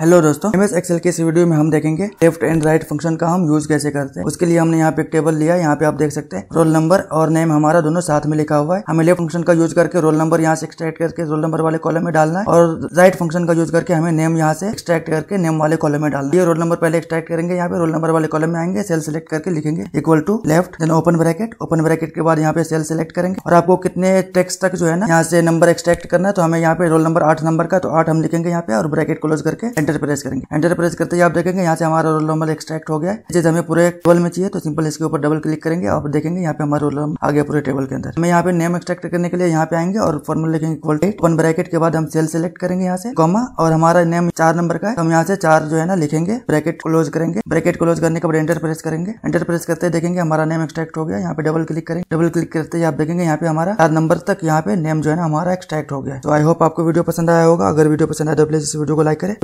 hello दोस्तों M S XL के इस वीडियो में हम देखेंगे लेफ्ट एंड राइट फंक्शन का हम यूज कैसे करते हैं उसके लिए हमने यहाँ पे एक टेबल लिया यहाँ पे आप देख सकते हैं रोल नंबर और नेम हमारा दोनों साथ में लिखा हुआ है हमें लेफ्ट फंक्शन का यूज करके रोल नंबर यहाँ से एक्सट्रैक्ट करके रोल नंबर वाले कॉलम में डालना है और राइट फंक्शन का यूज करके हमें नेम यहाँ से एक्सट्रैक्ट करके नेम वाले कॉलम में डालना है रोल नंबर पहले एक्सट्रैक्ट करेंगे यहाँ पे रोल नंबर वाले कॉलम में आएंगे सेल सेलेक्ट करके लिखेंगे equal to left then open bracket open bracket के बाद यहाँ पे सेल सेलेक्ट करेंगे और आपको कितने टेक्स्ट तक जो है ना यहाँ से नंबर एक्सट्रैक्ट करना है तो हमें यहाँ पे रोल नंबर आठ नंबर का तो आठ हम लिखेंगे यहाँ पे और ब्रैकेट क्लोज करके एंटर प्रेस करेंगे एंटर प्रेस करते ही आप देखेंगे यहाँ से हमारा रोल नंबर एक्सट्रैक्ट हो गया है जैसे हमें पूरे टेबल में चाहिए तो सिंपल इसके ऊपर डबल क्लिक करेंगे और देखेंगे यहाँ पे हमारा रोल नंबर आ गया पूरे टेबल के अंदर हमें यहाँ पे नेम एक्सट्रैक्ट करने के लिए यहाँ पे आएंगे और फॉर्मूला लिखेंगे वन ब्रैकेट के बाद हम सेल सेलेक्ट करेंगे यहाँ से कॉमा और हमारा नेम चार नंबर का है हम यहाँ से चार जो है ना लिखेंगे ब्रैकेट क्लोज करेंगे ब्रैकेट क्लोज करने के बाद एंटर प्रेस करेंगे एंटर प्रेस करते देखेंगे हमारा नेम एक्सट्रैक्ट हो गया यहाँ पे डबल क्लिक करेंगे डबल क्लिक करते ही आप देखेंगे यहाँ पे हमारा चार नंबर तक यहाँ पे नेम जो है ना हमारा एक्सट्रैक्ट हो गया तो आई होप आपको वीडियो पसंद आया होगा अगर वीडियो पसंद आया तो प्लीज इस वीडियो को लाइक करें